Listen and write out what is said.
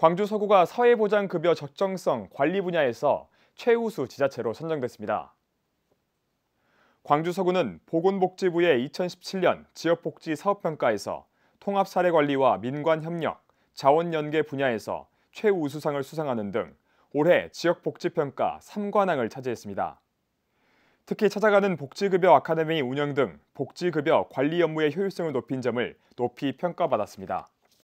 광주 서구가 사회보장급여 적정성 관리 분야에서 최우수 지자체로 선정됐습니다. 광주 서구는 보건복지부의 2017년 지역복지 사업평가에서 통합 사례 관리와 민관 협력, 자원 연계 분야에서 최우수상을 수상하는 등 올해 지역복지평가 3관왕을 차지했습니다. 특히 찾아가는 복지급여 아카데미 운영 등 복지급여 관리 업무의 효율성을 높인 점을 높이 평가받았습니다.